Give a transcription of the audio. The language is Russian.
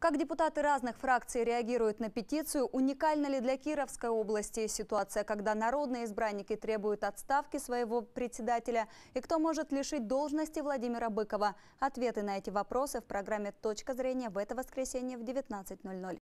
Как депутаты разных фракций реагируют на петицию? Уникальна ли для Кировской области ситуация, когда народные избранники требуют отставки своего председателя? И кто может лишить должности Владимира Быкова? Ответы на эти вопросы в программе «Точка зрения» в это воскресенье в 19.00.